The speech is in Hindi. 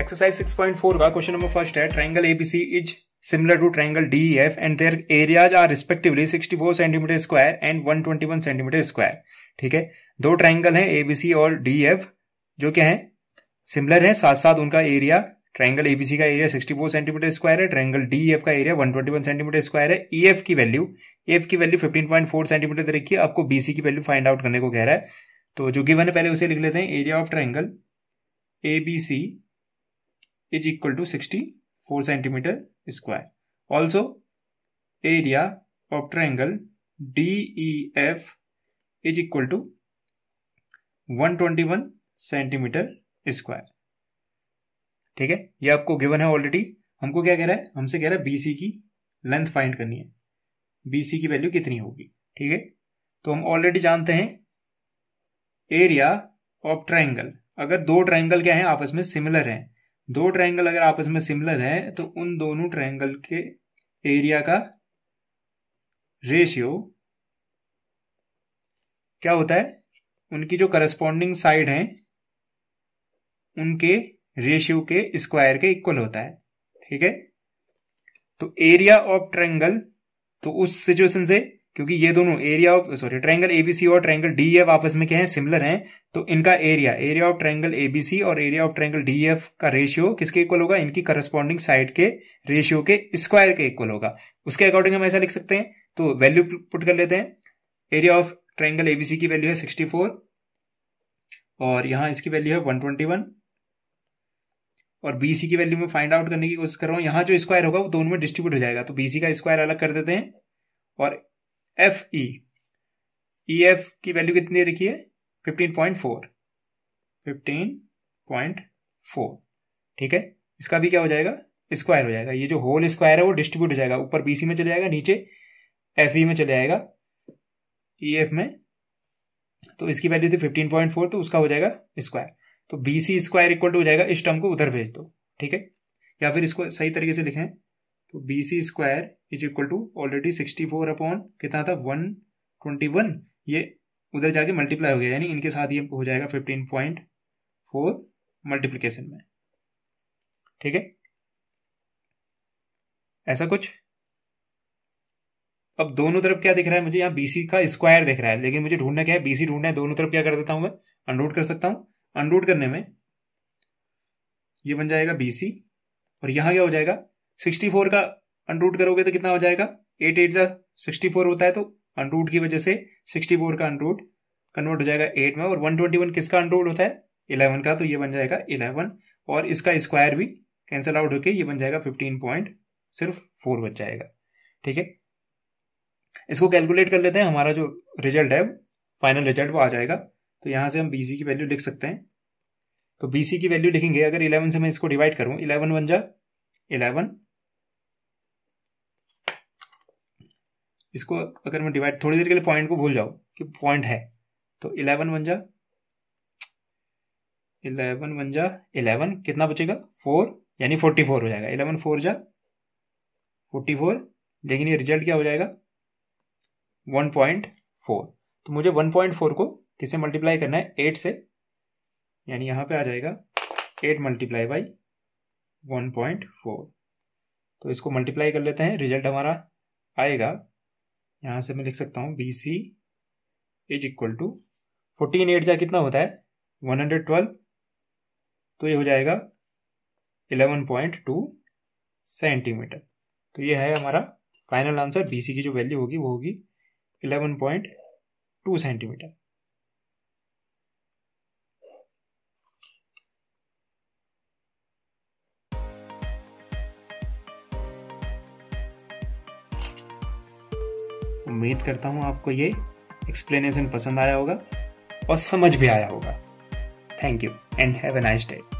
एक्सरसाइज 6.4 का क्वेश्चन नंबर फर्स्ट है triangle ABC is similar to triangle DEF and their areas are respectively 64 centimetre square and 121 centimetre square ठीक है दो ट्रायंगल हैं एबीसी और डीएफ e जो क्या है सिमिलर e है साथ साथ उनका एरिया ट्राइंगल एबीसी का एरिया 64 सेंटीमीटर स्क्वायर है ट्राइंगल डीएफ का एरिया 121 सेंटीमीटर स्क्वायर है ईएफ की वैल्यू एफ e की वैल्यू 15.4 सेंटीमीटर दे रखी है आपको बीसी की वैल्यू फाइंड आउट करने को कह रहा है तो जो गिवन है पहले उसे लिख लेते हैं area of triangle ABC is equal to 64 centimeter square. Also, area of triangle DEF is equal to 121 centimetre square ठीक है ये आपको गिवन है ऑलरेडी हमको क्या कह रहा है हमसे कह रहा है बीसी की लेंथ फाइंड करनी है बीसी की वैल्यू कितनी होगी ठीक है तो हम ऑलरेडी जानते हैं एरिया ऑफ ट्राइंगल अगर दो ट्राइंगल क्या है आपस में सिमिलर हैं दो ट्रायंगल अगर आपस में सिमिलर है तो उन दोनों ट्रायंगल के एरिया का रेशियो क्या होता है उनकी जो करस्पॉन्डिंग साइड है उनके रेशियो के स्क्वायर के इक्वल होता है ठीक है तो एरिया ऑफ ट्रायंगल तो उस सिचुएशन से क्योंकि ये दोनों area of sorry triangle ABC और ट्रायंगल डीएफ e आपस में क्या है सिमिलर हैं तो इनका area area of triangle ABC और एरिया ऑफ ट्रायंगल डीएफ का रेशियो किसके इक्वल होगा इनकी करस्पॉन्डिंग साइड के रेशियो के स्क्वायर के इक्वल होगा उसके अकॉर्डिंग हम ऐसा लिख सकते हैं तो वैल्यू पुट कर लेते हैं एरिया ऑफ ट्राइंगल एबीसी की वैल्यू है सिक्सटी और यहां इसकी वैल्यू है वन और बीसी की वैल्यू में फाइंड आउट करने की कोशिश कर रहा हूं यहां जो स्क्वायर होगा वो दोनों में डिस्ट्रीब्यूट हो जाएगा तो बीसी का स्क्वायर अलग कर देते हैं और एफ ई ई एफ की वैल्यू कितनी रखी है fifteen point four fifteen point four ठीक है इसका भी क्या हो जाएगा स्क्वायर हो जाएगा ये जो होल स्क्वायर है वो डिस्ट्रीब्यूट हो जाएगा ऊपर बीसी में चले जाएगा नीचे एफ ई e में चले जाएगा ई e एफ में तो इसकी वैल्यू थी फिफ्टीन पॉइंट फोर तो उसका हो जाएगा स्क्वायर तो B C square equal to हो जाएगा इस टर्म को उधर भेज दो ठीक है या फिर इसको सही तरीके से लिखें तो B C square is equal to already sixty four upon कितना था वन ट्वेंटी वन ये उधर जाके मल्टीप्लाई हो गया यानी इनके साथ ये हो जाएगा फिफ्टीन पॉइंट फोर मल्टीप्लीकेशन में ठीक है ऐसा कुछ अब दोनों तरफ क्या दिख रहा है मुझे यहाँ बीसी का स्क्वायर दिख रहा है लेकिन मुझे ढूंढना क्या है बीसी ढूंढना है दोनों तरफ क्या कर देता हूं मैं अनरूट कर सकता हूं अनरूट करने में ये बन जाएगा बीसी और यहां क्या हो जाएगा सिक्सटी फोर का अनरूट करोगे तो कितना हो जाएगा एट एट जा सिक्सटी फोर होता है तो अनरूट की वजह से सिक्सटी फोर का अनरूट कन्वर्ट हो जाएगा एट में और वन ट्वेंटी वन किसका अनरूट होता है इलेवन का तो ये बन जाएगा इलेवन और इसका स्क्वायर भी कैंसिल आउट होके ये बन जाएगा फिफ्टीन पॉइंट सिर्फ फोर बच जाएगा ठीक है इसको कैलकुलेट कर लेते हैं हमारा जो रिजल्ट है फाइनल रिजल्ट वो आ जाएगा तो यहाँ से हम बी की वैल्यू लिख सकते हैं तो बी की वैल्यू लिखेंगे अगर इलेवन से मैं इसको डिवाइड करूँ इलेवन वन जा इलेवन इसको अगर मैं डिवाइड थोड़ी देर के लिए पॉइंट को भूल जाऊँ कि पॉइंट है तो इलेवन बन जा इलेवन बन जा इलेवन कितना बचेगा फोर यानी फोर्टी फोर हो जाएगा इलेवन फोर जा फोर्टी फोर लेकिन ये रिजल्ट क्या हो जाएगा वन पॉइंट फोर तो मुझे वन पॉइंट फोर को किसे मल्टीप्लाई करना है एट से यानी यहाँ पे आ जाएगा eight multiply by one point four तो इसको मल्टीप्लाई कर लेते हैं रिजल्ट हमारा आएगा यहाँ से मैं लिख सकता हूँ B C is equal to fourteen eight जा कितना होता है वन हंड्रेड ट्वेल्व तो ये हो जाएगा इलेवन पॉइंट टू सेंटीमीटर तो ये है हमारा फाइनल आंसर बी सी की जो वैल्यू होगी वो होगी इलेवन पॉइंट टू सेंटीमीटर उम्मीद करता हूँ आपको ये एक्सप्लेनेशन पसंद आया होगा और समझ भी आया होगा thank you and have a nice day